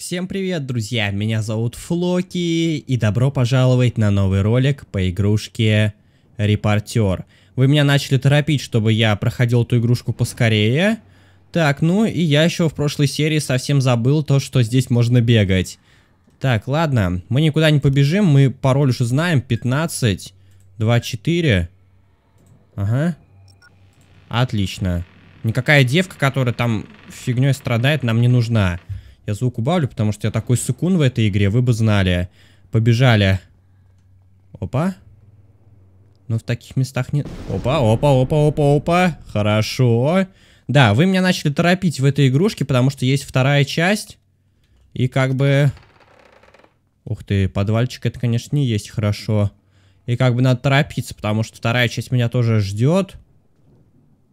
Всем привет, друзья! Меня зовут Флоки, и добро пожаловать на новый ролик по игрушке Репортер. Вы меня начали торопить, чтобы я проходил эту игрушку поскорее. Так, ну и я еще в прошлой серии совсем забыл то, что здесь можно бегать. Так, ладно, мы никуда не побежим, мы пароль уже знаем, 15, 24. Ага. Отлично. Никакая девка, которая там фигней страдает, нам не нужна. Я звук убавлю, потому что я такой секунд в этой игре, вы бы знали. Побежали. Опа. Но в таких местах нет... Опа, опа, опа, опа, опа. Хорошо. Да, вы меня начали торопить в этой игрушке, потому что есть вторая часть. И как бы... Ух ты, подвальчик это, конечно, не есть хорошо. И как бы надо торопиться, потому что вторая часть меня тоже ждет.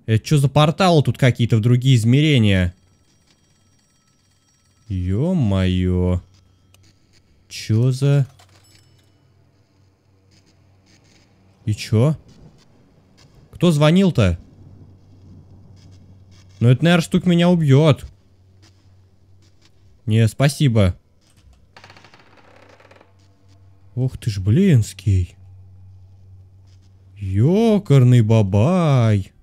Это что за порталы тут какие-то в другие измерения? Ё-моё. Чё за... И чё? Кто звонил-то? Ну это, наверное, штук меня убьет. Не, спасибо. Ох ты ж, блинский. Ёкарный бабай.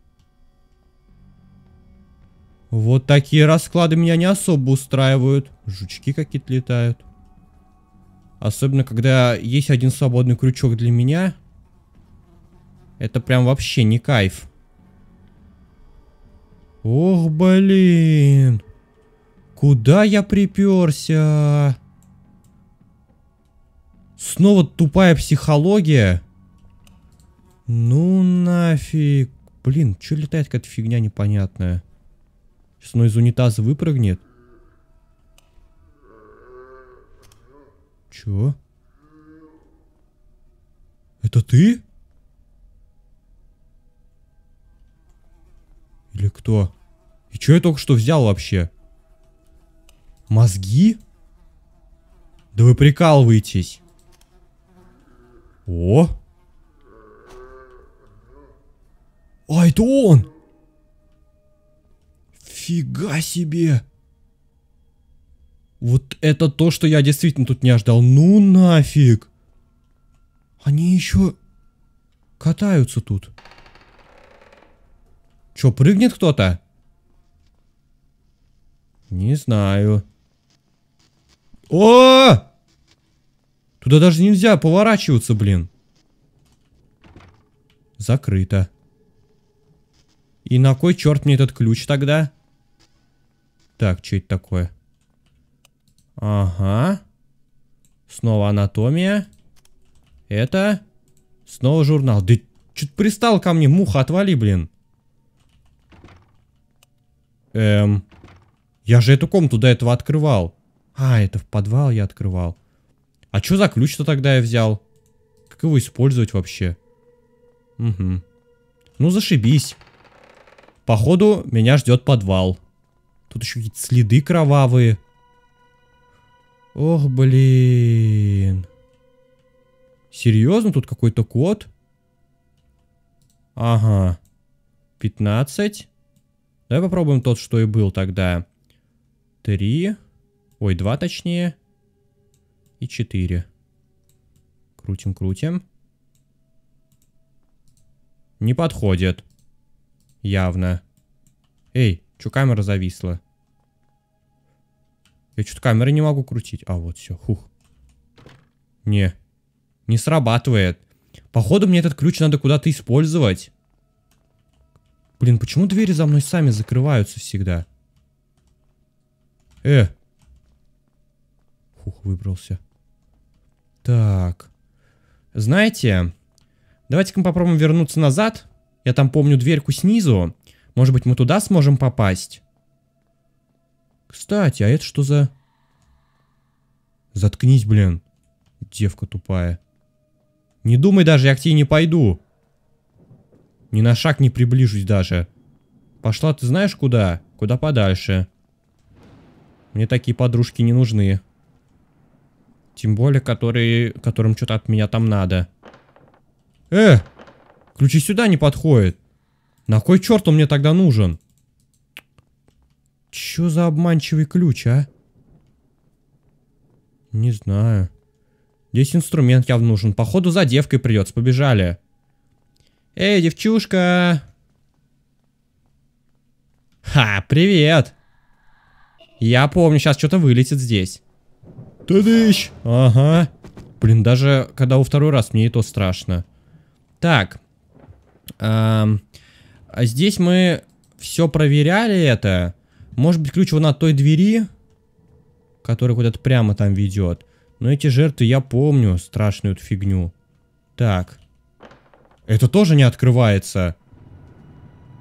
Вот такие расклады меня не особо устраивают. Жучки какие-то летают. Особенно, когда есть один свободный крючок для меня. Это прям вообще не кайф. Ох, блин. Куда я приперся? Снова тупая психология. Ну нафиг. Блин, что летает какая-то фигня непонятная. Сейчас оно из унитаза выпрыгнет. Чё? Это ты? Или кто? И чё я только что взял вообще? Мозги? Да вы прикалываетесь. О! А, это он! Фига себе! Вот это то, что я действительно тут не ожидал. Ну нафиг! Они еще катаются тут. Че, прыгнет кто-то? Не знаю. О! -о! Туда даже нельзя поворачиваться, блин. Закрыто. И на кой черт мне этот ключ тогда? Так, что это такое? Ага. Снова анатомия. Это. Снова журнал. Да что-то пристал ко мне. Муха, отвали, блин. Эм. Я же эту комнату до этого открывал. А, это в подвал я открывал. А что за ключ-то тогда я взял? Как его использовать вообще? Угу. Ну, зашибись. Походу, меня ждет подвал. Тут еще какие-то следы кровавые. Ох, блин. Серьезно, тут какой-то код? Ага. 15. Давай попробуем тот, что и был тогда. 3. Ой, 2 точнее. И 4. Крутим, крутим. Не подходит. Явно. Эй, Че камера зависла? Я что-то камеры не могу крутить. А, вот все, хух. Не, не срабатывает. Походу мне этот ключ надо куда-то использовать. Блин, почему двери за мной сами закрываются всегда? Э. Фух, выбрался. Так. Знаете, давайте-ка мы попробуем вернуться назад. Я там помню дверьку снизу. Может быть, мы туда сможем попасть? Кстати, а это что за... Заткнись, блин. Девка тупая. Не думай даже, я к тебе не пойду. Ни на шаг не приближусь даже. Пошла ты знаешь куда? Куда подальше. Мне такие подружки не нужны. Тем более, которые, которым что-то от меня там надо. Э! Ключи сюда не подходят. На кой черт он мне тогда нужен? Чё за обманчивый ключ, а? Не знаю. Здесь инструмент явно нужен. Походу за девкой придется. Побежали. Эй, девчушка! Ха, привет! Я помню, сейчас что-то вылетит здесь. Ты Ага. Блин, даже когда во второй раз, мне и то страшно. Так. Эм... А здесь мы все проверяли это. Может быть, ключ вон от той двери, которая куда-то прямо там ведет. Но эти жертвы, я помню, страшную эту фигню. Так. Это тоже не открывается.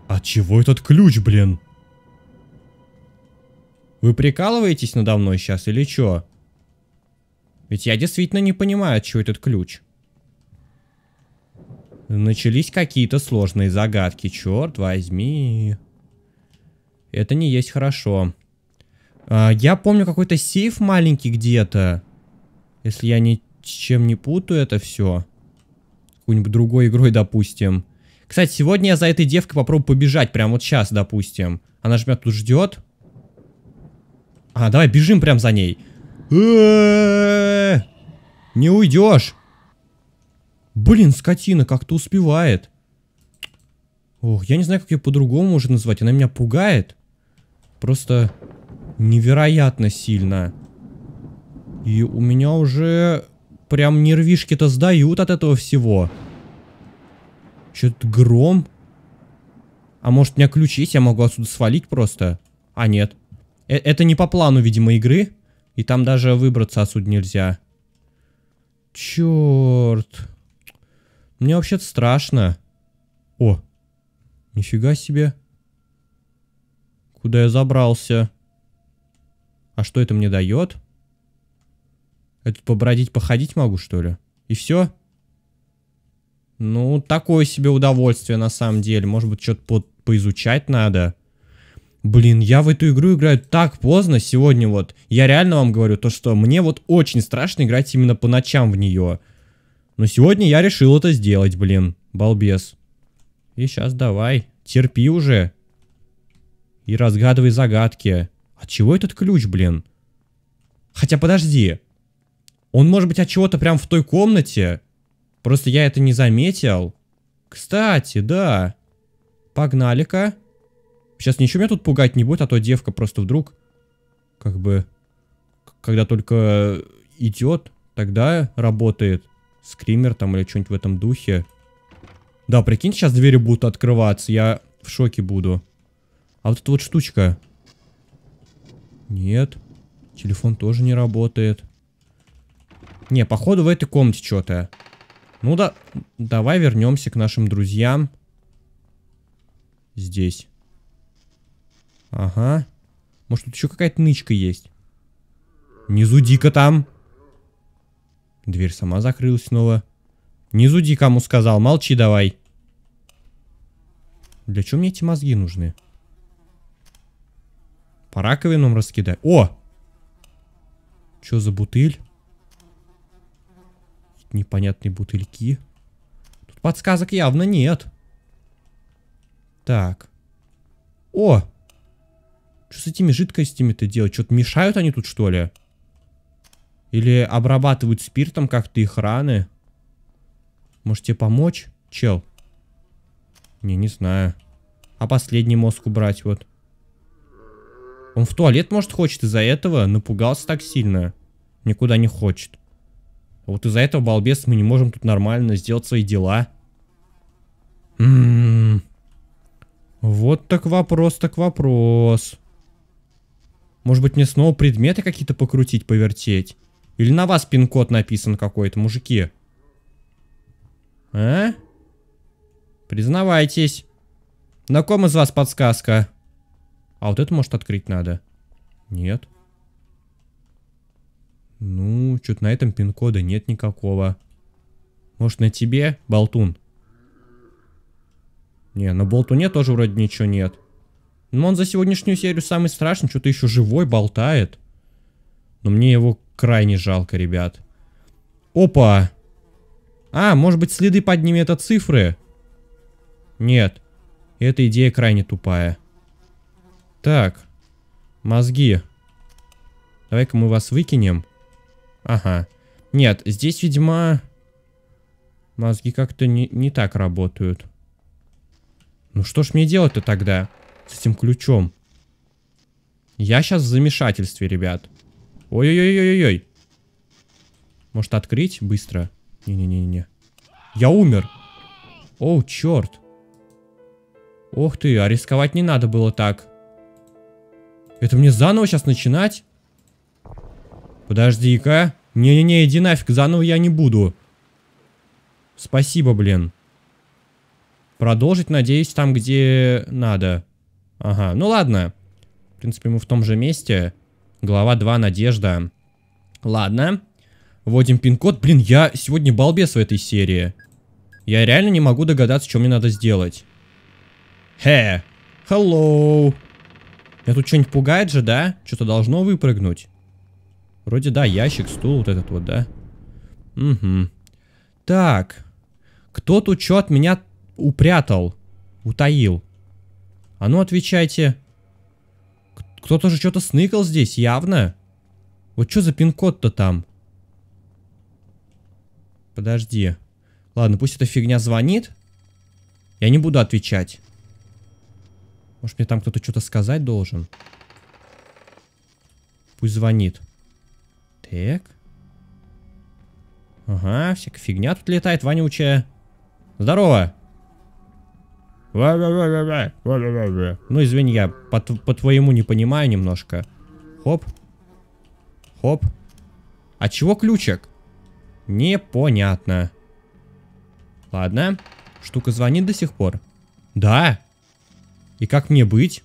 От а чего этот ключ, блин? Вы прикалываетесь надо мной сейчас или чё? Ведь я действительно не понимаю, от чего этот ключ. Начались какие-то сложные загадки, черт возьми. Это не есть хорошо. А, я помню какой-то сейф маленький где-то. Если я ни с чем не путаю это все. Какой-нибудь другой игрой, допустим. Кстати, сегодня я за этой девкой попробую побежать. Прямо вот сейчас, допустим. Она же меня тут ждет. А, давай бежим прям за ней. Не уйдешь. Блин, скотина как-то успевает. Ох, я не знаю, как ее по-другому уже назвать. Она меня пугает. Просто невероятно сильно. И у меня уже прям нервишки-то сдают от этого всего. Что-то гром. А может, у меня ключ есть? Я могу отсюда свалить просто? А, нет. Э это не по плану, видимо, игры. И там даже выбраться отсюда нельзя. Черт. Мне вообще-то страшно. О, нифига себе. Куда я забрался? А что это мне дает? Я побродить, походить могу, что ли? И все? Ну, такое себе удовольствие, на самом деле. Может быть, что-то по поизучать надо. Блин, я в эту игру играю так поздно сегодня вот. Я реально вам говорю, то что мне вот очень страшно играть именно по ночам в нее. Но сегодня я решил это сделать, блин. Балбес. И сейчас давай. Терпи уже. И разгадывай загадки. От чего этот ключ, блин? Хотя подожди. Он может быть от чего-то прям в той комнате? Просто я это не заметил. Кстати, да. Погнали-ка. Сейчас ничего меня тут пугать не будет, а то девка просто вдруг... Как бы... Когда только э, идет, тогда работает скример там или что-нибудь в этом духе. Да, прикинь, сейчас двери будут открываться, я в шоке буду. А вот эта вот штучка. Нет, телефон тоже не работает. Не, походу в этой комнате что-то. Ну да, давай вернемся к нашим друзьям. Здесь. Ага. Может тут еще какая-то нычка есть? Не дико там. Дверь сама закрылась снова. «Не зуди, кому сказал, молчи давай!» Для чего мне эти мозги нужны? По раковинам раскидай. О! Что за бутыль? Непонятные бутыльки. Тут подсказок явно нет. Так. О! Что с этими жидкостями-то делать? Что-то мешают они тут, что ли? Или обрабатывают спиртом как-то их раны. Может тебе помочь, чел? Не, не знаю. А последний мозг убрать вот. Он в туалет, может, хочет из-за этого? Напугался так сильно. Никуда не хочет. А вот из-за этого, балбес, мы не можем тут нормально сделать свои дела. М -м -м. Вот так вопрос, так вопрос. Может быть, мне снова предметы какие-то покрутить, повертеть? Или на вас пин-код написан какой-то, мужики? А? Признавайтесь. На ком из вас подсказка? А вот это, может, открыть надо? Нет. Ну, что-то на этом пин-кода нет никакого. Может, на тебе, болтун? Не, на болтуне тоже вроде ничего нет. Но ну, он за сегодняшнюю серию самый страшный, что-то еще живой болтает. Но мне его крайне жалко, ребят. Опа! А, может быть, следы под ними это цифры? Нет. Эта идея крайне тупая. Так. Мозги. Давай-ка мы вас выкинем. Ага. Нет, здесь, видимо... Мозги как-то не, не так работают. Ну что ж мне делать-то тогда с этим ключом? Я сейчас в замешательстве, ребят. Ой-ой-ой-ой-ой. Может открыть быстро? Не-не-не-не. Я умер. О, черт. Ох ты, а рисковать не надо было так. Это мне заново сейчас начинать? Подожди-ка. Не-не-не, иди нафиг, заново я не буду. Спасибо, блин. Продолжить, надеюсь, там, где надо. Ага, ну ладно. В принципе, мы в том же месте. Глава 2, Надежда. Ладно. Вводим пин-код. Блин, я сегодня балбес в этой серии. Я реально не могу догадаться, что мне надо сделать. Хе. Hello. Я тут что-нибудь пугает же, да? Что-то должно выпрыгнуть. Вроде да, ящик, стул, вот этот вот, да? Угу. Так. Кто тут что от меня упрятал? Утаил? А ну отвечайте. Кто-то же что-то сныкал здесь, явно. Вот что за пин-код-то там? Подожди. Ладно, пусть эта фигня звонит. Я не буду отвечать. Может, мне там кто-то что-то сказать должен? Пусть звонит. Так. Ага, всякая фигня тут летает, вонючая. Здорово. Ну, извини, я по-твоему по не понимаю немножко. Хоп. Хоп. А чего ключик? Непонятно. Ладно. Штука звонит до сих пор. Да. И как мне быть?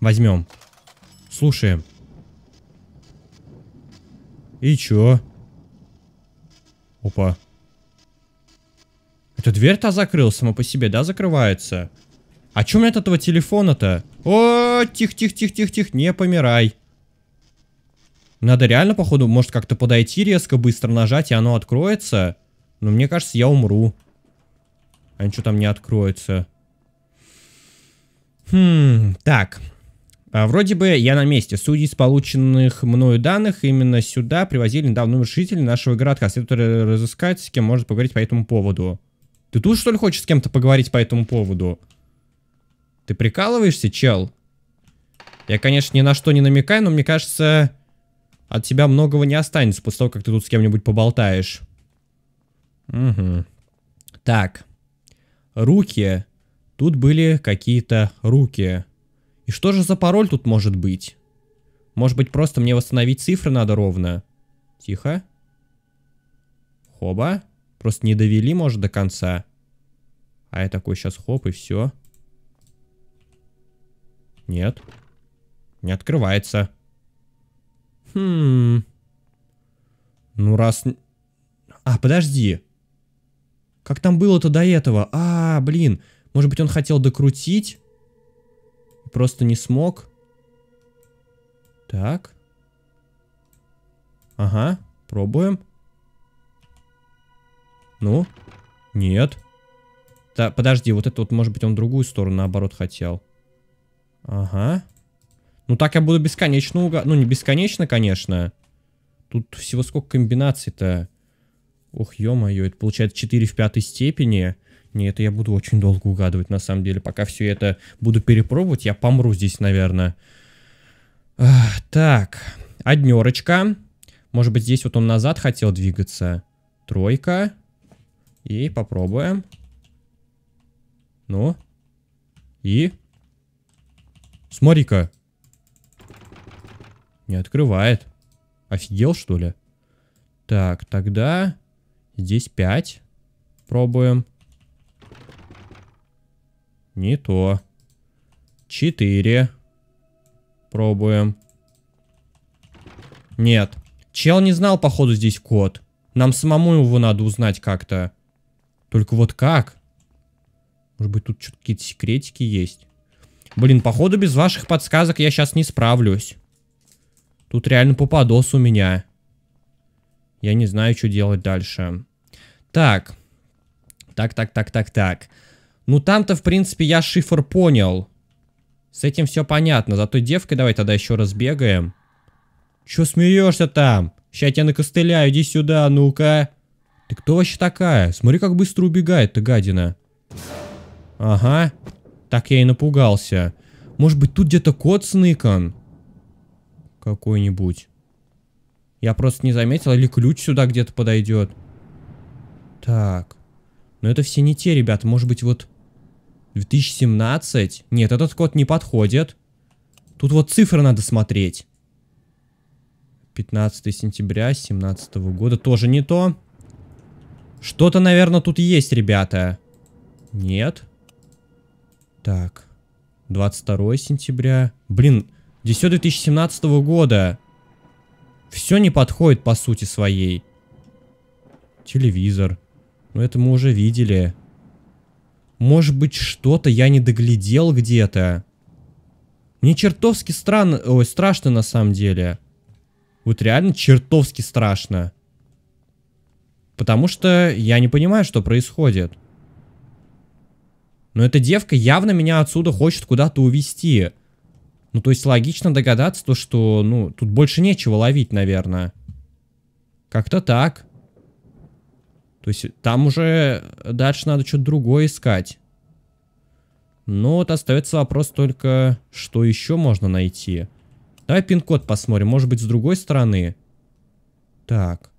Возьмем. Слушаем. И чё? Опа. Это дверь-то закрылась сама по себе, да, закрывается? А чё у меня от этого телефона-то? О, тихо-тихо-тихо-тихо-тихо, не помирай. Надо реально, походу, может как-то подойти резко, быстро нажать, и оно откроется. Но мне кажется, я умру. А ничего там не откроется. Хм, так. А, вроде бы я на месте. Судя из полученных мною данных, именно сюда привозили недавно умершитель нашего городка. Следует разыскать, с кем можно поговорить по этому поводу. Ты тут, что ли, хочешь с кем-то поговорить по этому поводу? Ты прикалываешься, чел? Я, конечно, ни на что не намекаю, но мне кажется, от тебя многого не останется после того, как ты тут с кем-нибудь поболтаешь. Угу. Так. Руки. Тут были какие-то руки. И что же за пароль тут может быть? Может быть, просто мне восстановить цифры надо ровно? Тихо. Хоба. Просто не довели, может, до конца. А я такой сейчас хоп и все. Нет. Не открывается. Хм. Ну раз... А, подожди. Как там было-то до этого? А, блин. Может быть он хотел докрутить? Просто не смог? Так. Ага, пробуем. Ну? Нет. Да, подожди, вот это вот, может быть, он другую сторону, наоборот, хотел. Ага. Ну так я буду бесконечно угадывать. Ну, не бесконечно, конечно. Тут всего сколько комбинаций-то. Ох, ё-моё, это получается 4 в пятой степени. Нет, это я буду очень долго угадывать, на самом деле. Пока все это буду перепробовать, я помру здесь, наверное. Ах, так, однерочка. Может быть, здесь вот он назад хотел двигаться. Тройка. И попробуем. Ну. И. Смотри-ка. Не открывает. Офигел, что ли? Так, тогда здесь 5. Пробуем. Не то. 4. Пробуем. Нет. Чел не знал, походу, здесь код. Нам самому его надо узнать как-то. Только вот как? Может быть, тут что-то какие-то секретики есть. Блин, походу, без ваших подсказок я сейчас не справлюсь. Тут реально попадос у меня. Я не знаю, что делать дальше. Так. Так, так, так, так, так. Ну, там-то, в принципе, я шифр понял. С этим все понятно. Зато девкой давай тогда еще раз бегаем. Че смеешься там? Сейчас я тебя накостыляю, иди сюда, ну-ка. Ты кто вообще такая? Смотри, как быстро убегает ты, гадина. Ага. Так я и напугался. Может быть, тут где-то кот сныкан? Какой-нибудь. Я просто не заметил, или ключ сюда где-то подойдет. Так. Но это все не те, ребята. Может быть, вот... 2017? Нет, этот код не подходит. Тут вот цифры надо смотреть. 15 сентября 2017 года. Тоже не то. Что-то, наверное, тут есть, ребята. Нет. Так. 22 сентября. Блин, 10 2017 года. Все не подходит по сути своей. Телевизор. Ну это мы уже видели. Может быть, что-то я не доглядел где-то. Мне чертовски странно... Ой, страшно на самом деле. Вот реально чертовски страшно. Потому что я не понимаю, что происходит. Но эта девка явно меня отсюда хочет куда-то увести. Ну, то есть логично догадаться то, что, ну, тут больше нечего ловить, наверное. Как-то так. То есть там уже дальше надо что-то другое искать. Но вот остается вопрос только, что еще можно найти. Давай пин-код посмотрим, может быть с другой стороны. Так.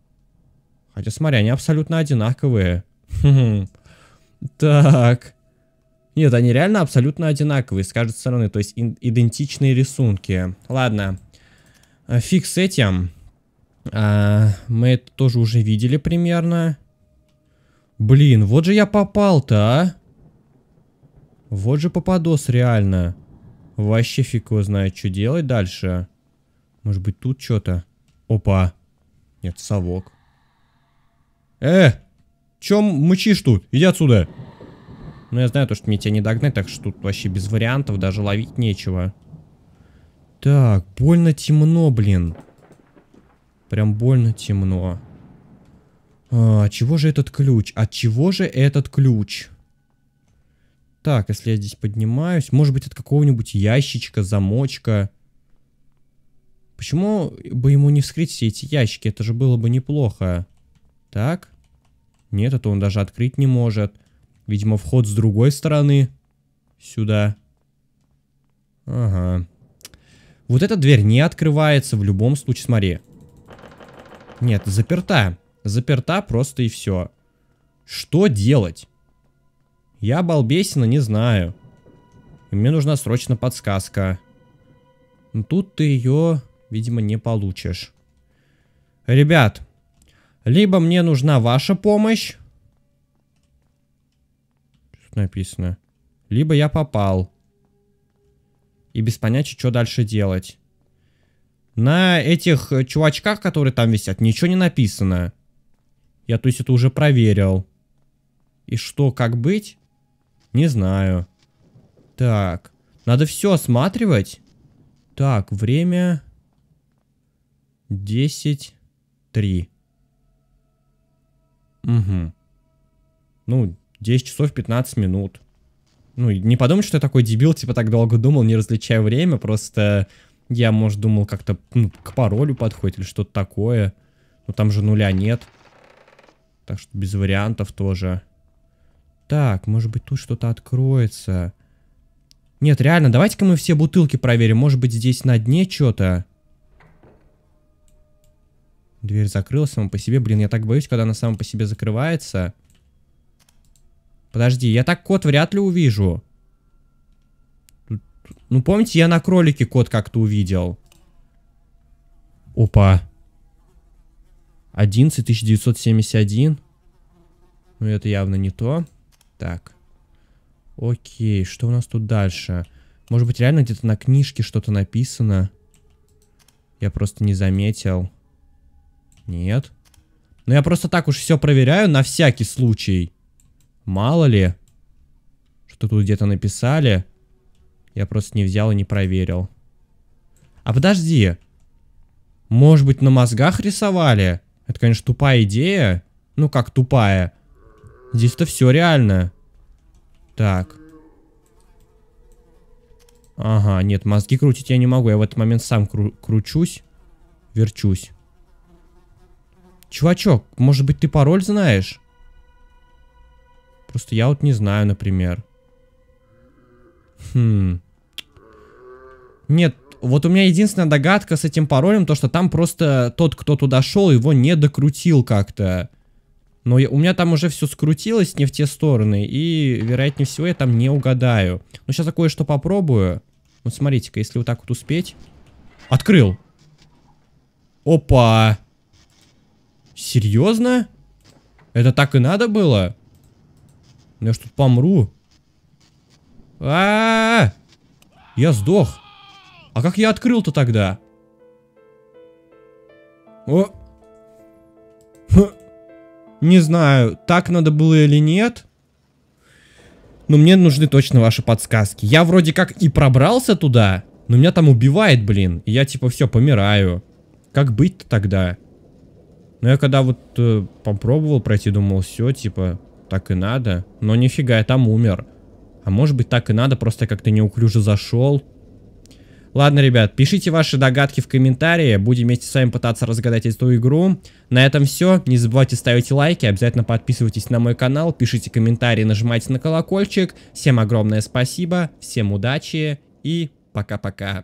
Хотя, смотри, они абсолютно одинаковые. Так. Нет, они реально абсолютно одинаковые с каждой стороны. То есть идентичные рисунки. Ладно. А, фиг с этим. А, мы это тоже уже видели примерно. Блин, вот же я попал-то, а? Вот же попадос реально. Вообще фиг его знает, что делать дальше. Может быть тут что-то? Опа. Нет, совок. Э, чем мычишь тут? Иди отсюда. Ну, я знаю то, что мне тебя не догнать, так что тут вообще без вариантов, даже ловить нечего. Так, больно темно, блин. Прям больно темно. А, чего же этот ключ? От чего же этот ключ? Так, если я здесь поднимаюсь, может быть от какого-нибудь ящичка, замочка. Почему бы ему не вскрыть все эти ящики? Это же было бы неплохо. Так. Нет, это а он даже открыть не может. Видимо, вход с другой стороны. Сюда. Ага. Вот эта дверь не открывается в любом случае. Смотри. Нет, заперта. Заперта просто и все. Что делать? Я балбесина не знаю. мне нужна срочно подсказка. тут ты ее, видимо, не получишь. Ребят, либо мне нужна ваша помощь. Что написано? Либо я попал. И без понятия, что дальше делать. На этих чувачках, которые там висят, ничего не написано. Я, то есть, это уже проверил. И что, как быть? Не знаю. Так. Надо все осматривать. Так, время... 10, 3. Угу. Ну, 10 часов 15 минут. Ну, не подумать, что я такой дебил, типа так долго думал, не различая время, просто я, может, думал как-то ну, к паролю подходит или что-то такое. Но ну, там же нуля нет. Так что без вариантов тоже. Так, может быть, тут что-то откроется. Нет, реально, давайте-ка мы все бутылки проверим. Может быть, здесь на дне что-то. Дверь закрылась сама по себе. Блин, я так боюсь, когда она сама по себе закрывается. Подожди, я так код вряд ли увижу. Ну, помните, я на кролике код как-то увидел. Опа. 11 1971. Ну, это явно не то. Так. Окей, что у нас тут дальше? Может быть, реально где-то на книжке что-то написано? Я просто не заметил. Нет. Ну, я просто так уж все проверяю на всякий случай. Мало ли. Что тут где-то написали. Я просто не взял и не проверил. А подожди. Может быть, на мозгах рисовали? Это, конечно, тупая идея. Ну, как тупая. Здесь-то все реально. Так. Ага, нет, мозги крутить я не могу. Я в этот момент сам кру кручусь. Верчусь. Чувачок, может быть ты пароль знаешь? Просто я вот не знаю, например. Хм. Нет, вот у меня единственная догадка с этим паролем, то что там просто тот, кто туда шел, его не докрутил как-то. Но я, у меня там уже все скрутилось не в те стороны, и, вероятнее всего, я там не угадаю. Но ну, сейчас такое что попробую. Вот смотрите-ка, если вот так вот успеть. Открыл. Опа! Серьезно? Это так и надо было? Я ж тут помру. А, -а, -а, Я сдох. А как я открыл-то тогда? О! Не знаю, так надо было или нет. Но мне нужны точно ваши подсказки. Я вроде как и пробрался туда, но меня там убивает, блин. И я типа все, помираю. Как быть-то тогда? Но ну, я когда вот э, попробовал пройти, думал, все, типа, так и надо. Но нифига, я там умер. А может быть так и надо, просто как-то неуклюже зашел. Ладно, ребят, пишите ваши догадки в комментарии. Будем вместе с вами пытаться разгадать эту игру. На этом все. Не забывайте ставить лайки, обязательно подписывайтесь на мой канал, пишите комментарии, нажимайте на колокольчик. Всем огромное спасибо, всем удачи и пока-пока.